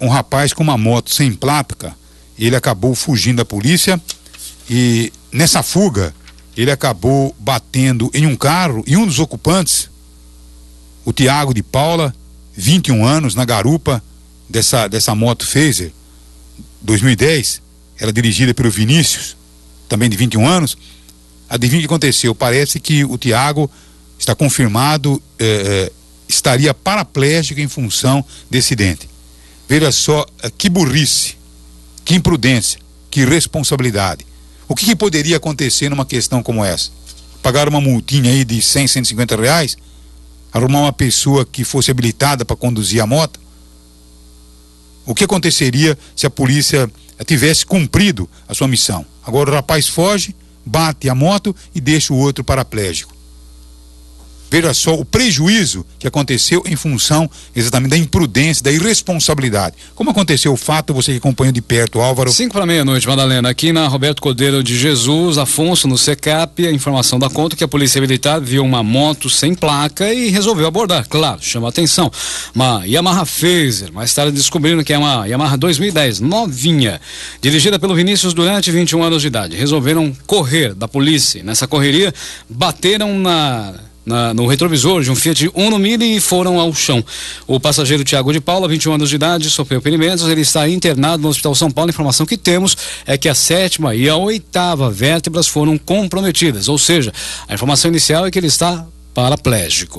um rapaz com uma moto sem placa, ele acabou fugindo da polícia e nessa fuga ele acabou batendo em um carro e um dos ocupantes, o Tiago de Paula, 21 anos, na garupa dessa, dessa moto Phaser 2010, era dirigida pelo Vinícius, também de 21 anos. Adivinha o que aconteceu? Parece que o Tiago está confirmado, eh, eh, estaria paraplégico em função desse dente. Veja só eh, que burrice, que imprudência, que responsabilidade. O que, que poderia acontecer numa questão como essa? Pagar uma multinha aí de 100, 150 reais? Arrumar uma pessoa que fosse habilitada para conduzir a moto? O que aconteceria se a polícia eh, tivesse cumprido a sua missão? Agora o rapaz foge, bate a moto e deixa o outro paraplégico. Veja só o prejuízo que aconteceu em função exatamente da imprudência, da irresponsabilidade. Como aconteceu o fato, você que acompanhou de perto, Álvaro? Cinco para meia-noite, Madalena. Aqui na Roberto Cordeiro de Jesus, Afonso, no SECAP, a informação da conta que a Polícia Militar viu uma moto sem placa e resolveu abordar. Claro, chama atenção. Uma Yamaha Phaser, mais tarde descobrindo que é uma Yamaha 2010, novinha, dirigida pelo Vinícius durante 21 anos de idade. Resolveram correr da polícia. Nessa correria, bateram na na, no retrovisor de um Fiat Uno Mini e foram ao chão. O passageiro Tiago de Paula, 21 anos de idade, sofreu ferimentos. Ele está internado no Hospital São Paulo. A informação que temos é que a sétima e a oitava vértebras foram comprometidas. Ou seja, a informação inicial é que ele está paraplégico.